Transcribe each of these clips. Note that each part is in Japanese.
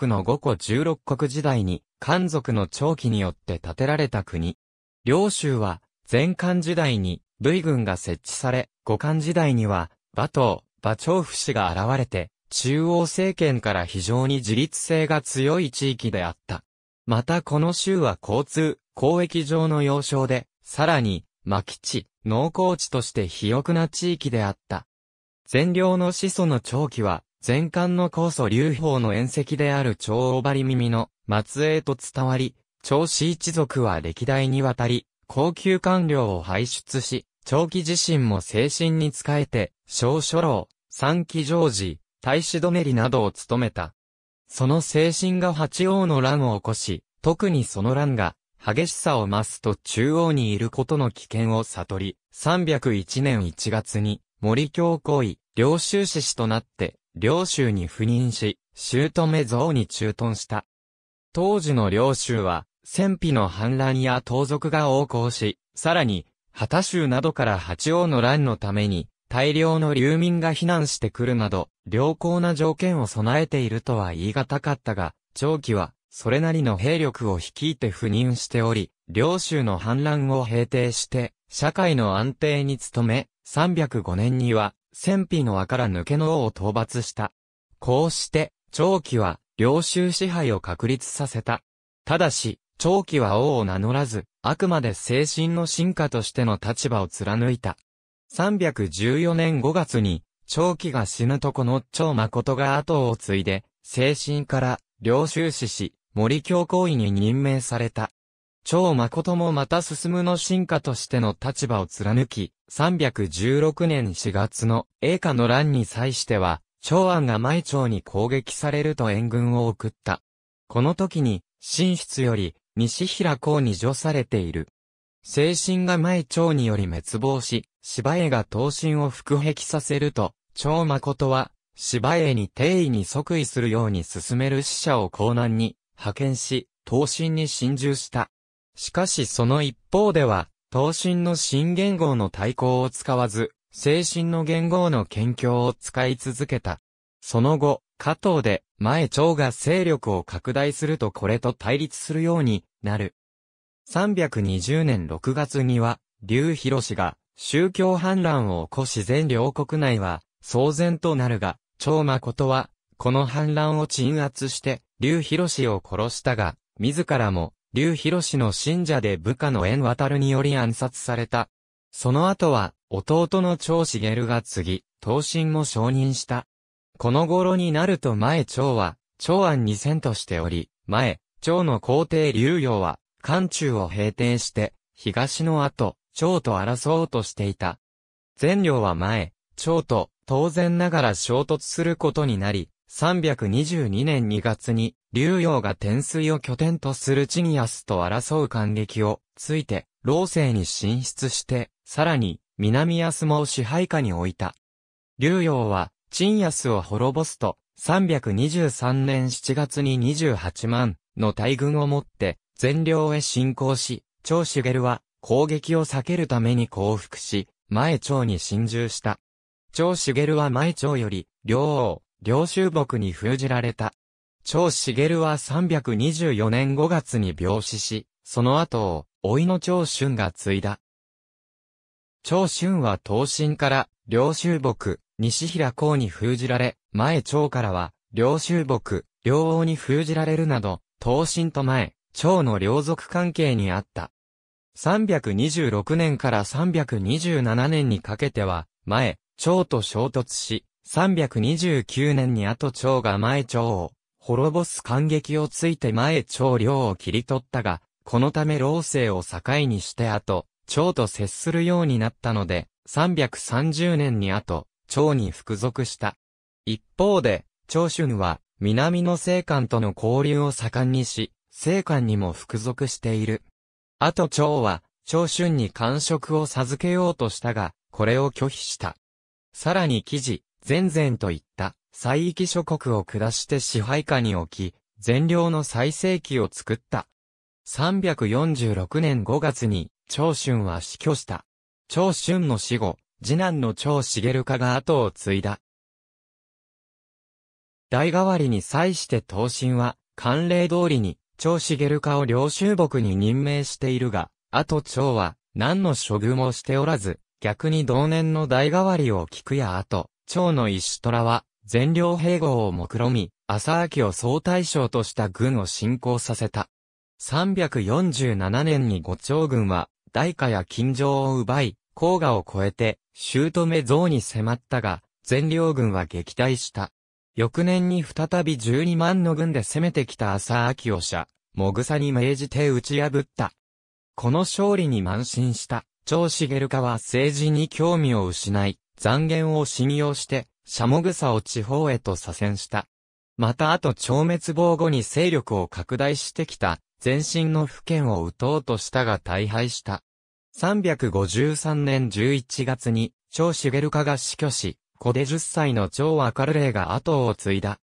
国の5個16国時代に、漢族の長期によって建てられた国。領州は、前漢時代に、類軍が設置され、五漢時代には、馬頭、馬長府氏が現れて、中央政権から非常に自立性が強い地域であった。またこの州は交通、交易上の要衝で、さらに、牧地、農耕地として肥沃な地域であった。善良の始祖の長期は、前巻の酵素流法の縁石である長尾張耳の末裔と伝わり、長子一族は歴代にわたり、高級官僚を輩出し、長期自身も精神に仕えて、小書老、三期常時、大使止めりなどを務めた。その精神が八王の乱を起こし、特にその乱が、激しさを増すと中央にいることの危険を悟り、301年1月に、森教皇位、領収志士となって、領州に赴任し、姑像に駐屯した。当時の領州は、戦費の反乱や盗賊が横行し、さらに、旗州などから八王の乱のために、大量の流民が避難してくるなど、良好な条件を備えているとは言い難かったが、長期は、それなりの兵力を率いて赴任しており、領州の反乱を平定して、社会の安定に努め、305年には、戦費の輪から抜けの王を討伐した。こうして、長期は、領収支配を確立させた。ただし、長期は王を名乗らず、あくまで精神の進化としての立場を貫いた。314年5月に、長期が死ぬとこの長誠が後を継いで、精神から、領収士し、森教皇位に任命された。超誠もまた進むの進化としての立場を貫き、316年4月の栄華の乱に際しては、長安が前朝に攻撃されると援軍を送った。この時に、進出より、西平公に除されている。精神が前長により滅亡し、芝栄が刀身を復壁させると、長誠は、芝栄に定位に即位するように進める使者を江南に派遣し、刀身に侵入した。しかしその一方では、東進の新元号の対抗を使わず、精神の元号の研究を使い続けた。その後、加藤で、前朝が勢力を拡大するとこれと対立するようになる。320年6月には、劉広氏が、宗教反乱を起こし全領国内は、騒然となるが、朝誠は、この反乱を鎮圧して、劉広氏を殺したが、自らも、劉博氏の信者で部下の縁渡るにより暗殺された。その後は、弟の長茂が継ぎ、東も承認した。この頃になると前長は、長安に遷としており、前、長の皇帝劉陽は、関中を平定して、東の後、長と争おうとしていた。前両は前、長と、当然ながら衝突することになり、322年2月に、竜陽が天水を拠点とするチギアスと争う感撃を、ついて、老政に進出して、さらに、南安も支配下に置いた。竜陽は、チン安を滅ぼすと、323年7月に28万の大軍を持って、全領へ侵攻し、長茂は、攻撃を避けるために降伏し、前町に侵入した。長茂は前町より、両王、領収木に封じられた。長茂は324年5月に病死し、その後を、老いの長春が継いだ。長春は東進から、領収木、西平公に封じられ、前長からは、領収木、両王に封じられるなど、東進と前、長の領族関係にあった。326年から327年にかけては、前、長と衝突し、329年に後朝が前朝を滅ぼす感激をついて前朝領を切り取ったが、このため老政を境にして後、朝と接するようになったので、330年に後、朝に服属した。一方で、長春は、南の聖官との交流を盛んにし、聖官にも服属している。後朝は、長春に官職を授けようとしたが、これを拒否した。さらに記事、全然といった西域諸国を下して支配下に置き、全良の最盛期を作った。346年5月に、長春は死去した。長春の死後、次男の長茂家が後を継いだ。代替わりに際して東進は、慣例通りに、長茂家を領収牧に任命しているが、後長は、何の処遇もしておらず、逆に同年の代替わりを聞くや後、長の石虎は、全領併合を目論み、朝明を総大将とした軍を侵攻させた。347年に五長軍は、大化や金城を奪い、黄河を越えて、姑像に迫ったが、全領軍は撃退した。翌年に再び12万の軍で攻めてきた朝明を者、もぐさに命じて打ち破った。この勝利に慢心した、長茂家は政治に興味を失い、残言を信用して、シャモグサを地方へと左遷した。またあと超滅亡後に勢力を拡大してきた、前身の府県を撃とうとしたが大敗した。353年11月に、ゲ茂カが死去し、子で10歳のカ明レ霊が後を継いだ。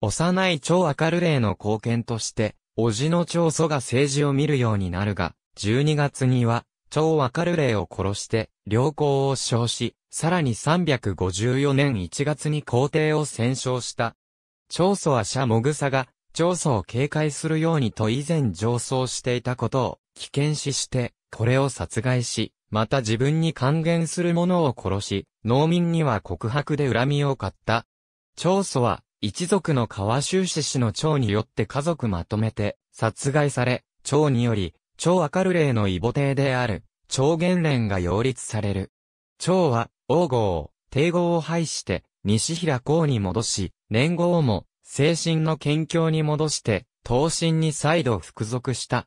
幼いカ明レ霊の貢献として、叔父の長祖が政治を見るようになるが、12月には、わかる霊を殺して、良好を称し、さらに354年1月に皇帝を戦勝した。長祖は社もぐさが、長祖を警戒するようにと以前上奏していたことを、危険視して、これを殺害し、また自分に還元する者を殺し、農民には告白で恨みを買った。長祖は、一族の川修士氏の長によって家族まとめて、殺害され、長により、超明る霊の異母帝である、超元連が擁立される。超は、王号、を、帝号を廃して、西平公に戻し、年号も、精神の県境に戻して、東進に再度服属した。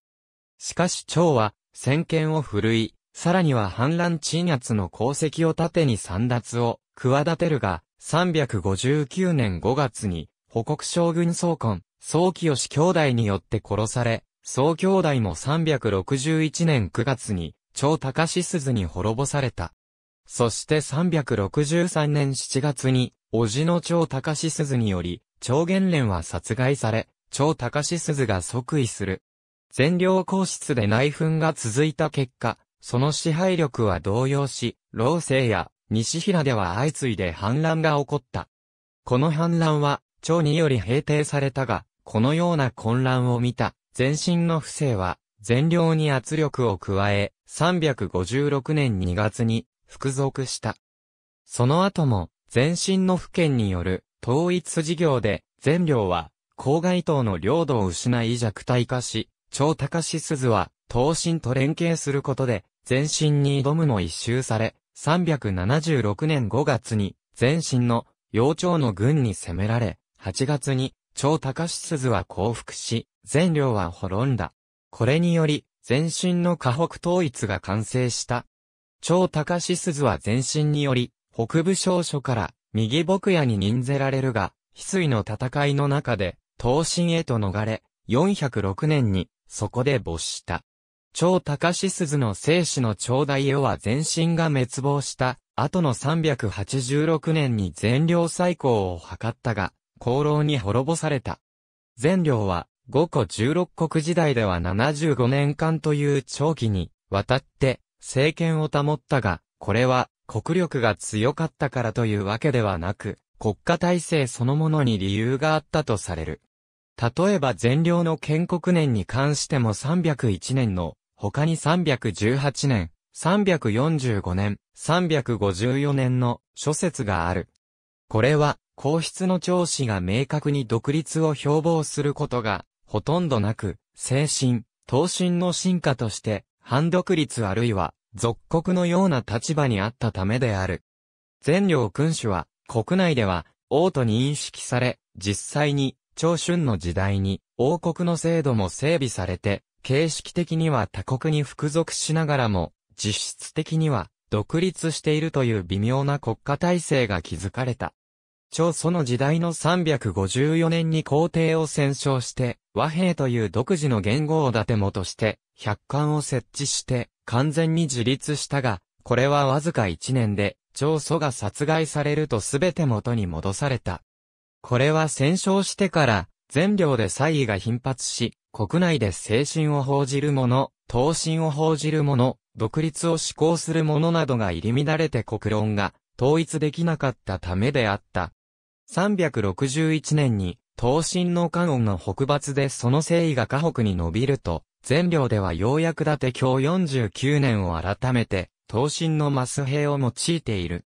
しかし長は、先見を振るい、さらには反乱鎮圧の功績を盾に散奪を企てるが、359年5月に、北国将軍総根、総清兄弟によって殺され、総兄弟も361年9月に、超高し鈴に滅ぼされた。そして363年7月に、叔父の超高し鈴により、超元連は殺害され、超高し鈴が即位する。全領皇室で内紛が続いた結果、その支配力は動揺し、老政や西平では相次いで反乱が起こった。この反乱は、長により平定されたが、このような混乱を見た、前身の不正は、全量に圧力を加え、356年2月に、服属した。その後も、前身の府県による統一事業で、全領は、郊外等の領土を失い弱体化し、超高し鈴は、東進と連携することで、前身に挑むも一周され、376年5月に、前身の、幼鳥の軍に攻められ、8月に、長高し鈴は降伏し、全領は滅んだ。これにより、全身の河北統一が完成した。長高し鈴は全身により、北部少所から右牧野に任ぜられるが、翡翠の戦いの中で、東進へと逃れ、406年に、そこで没した。長高志鈴の生死の長大世は全身が滅亡した、後の386年に全領再興を図ったが、功労に滅ぼされた。全領は、五個十六国時代では75年間という長期に、わたって、政権を保ったが、これは、国力が強かったからというわけではなく、国家体制そのものに理由があったとされる。例えば全領の建国年に関しても301年の、他に318年、345年、354年の諸説がある。これは、皇室の長子が明確に独立を標榜することが、ほとんどなく、精神、闘神の進化として、反独立あるいは、属国のような立場にあったためである。全領君主は、国内では、王都に認識され、実際に、長春の時代に、王国の制度も整備されて、形式的には他国に服属しながらも、実質的には、独立しているという微妙な国家体制が築かれた。朝その時代の354年に皇帝を戦勝して、和平という独自の言語を立てとして、百官を設置して、完全に自立したが、これはわずか1年で、長祖が殺害されるとすべて元に戻された。これは戦勝してから、全領で差異が頻発し、国内で精神を報じる者、闘神を報じる者、独立を志向する者などが入り乱れて国論が統一できなかったためであった。361年に、東進の関音の北伐でその誠意が河北に伸びると、全領ではようやく伊達京49年を改めて、東進のマス兵を用いている。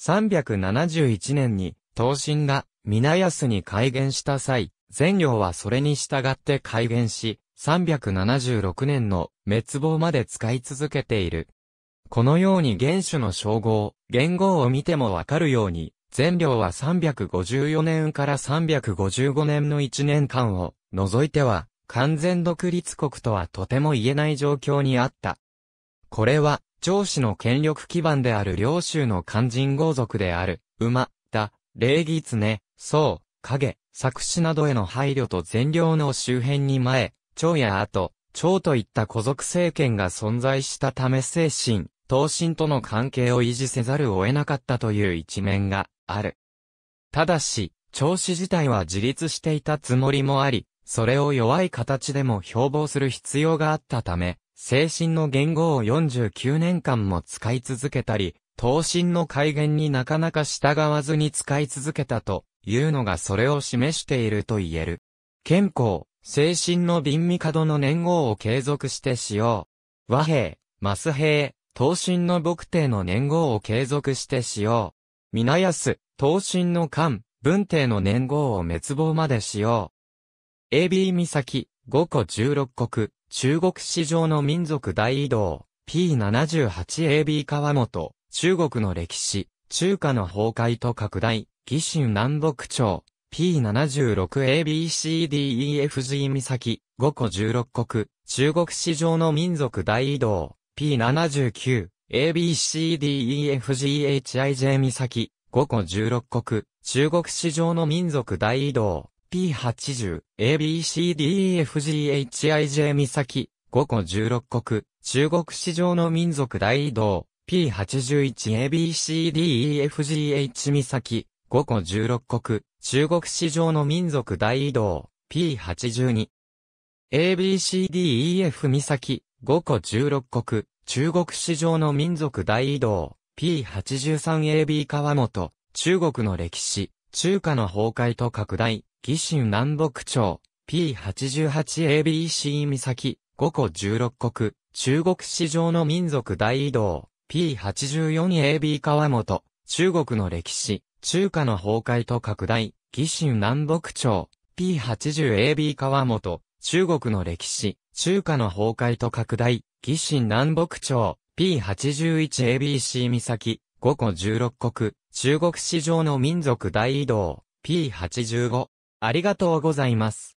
371年に、東進が、皆安に改元した際、全領はそれに従って改元し、376年の滅亡まで使い続けている。このように原種の称号、言語を見てもわかるように、全領は354年から355年の1年間を除いては完全独立国とはとても言えない状況にあった。これは、上司の権力基盤である領州の肝心豪族である、馬、だ、礼儀常、僧、影、作詞などへの配慮と善良の周辺に前、長や後、長といった古族政権が存在したため精神、東神との関係を維持せざるを得なかったという一面がある。ただし、調子自体は自立していたつもりもあり、それを弱い形でも標榜する必要があったため、精神の言語を49年間も使い続けたり、闘神の改元になかなか従わずに使い続けたというのがそれを示していると言える。健康、精神の貧味角の年号を継続して使用。和平、マス平、闘神の牧帝の年号を継続して使用。皆安、東進の間、文帝の年号を滅亡までしよう。AB 岬、5個16国、中国史上の民族大移動、P78AB 川本、中国の歴史、中華の崩壊と拡大、義州南北朝、P76ABCDEFG 岬、5個16国、中国史上の民族大移動、P79、ABCDEFGHIJ 岬、5個16国、中国史上の民族大移動、P80、ABCDEFGHIJ 岬、5個16国、中国史上の民族大移動、P81ABCDEFGH 岬、5個16国、中国史上の民族大移動、P82。ABCDEF 岬、5個16国、中国史上の民族大移動、P83AB 川本、中国の歴史、中華の崩壊と拡大、義春南北朝、P88ABC 岬、5個16国、中国史上の民族大移動、P84AB 川本、中国の歴史、中華の崩壊と拡大、義春南北朝、P80AB 川本、中国の歴史、中華の崩壊と拡大、義神南北朝、P81ABC 岬、5個16国、中国史上の民族大移動、P85。ありがとうございます。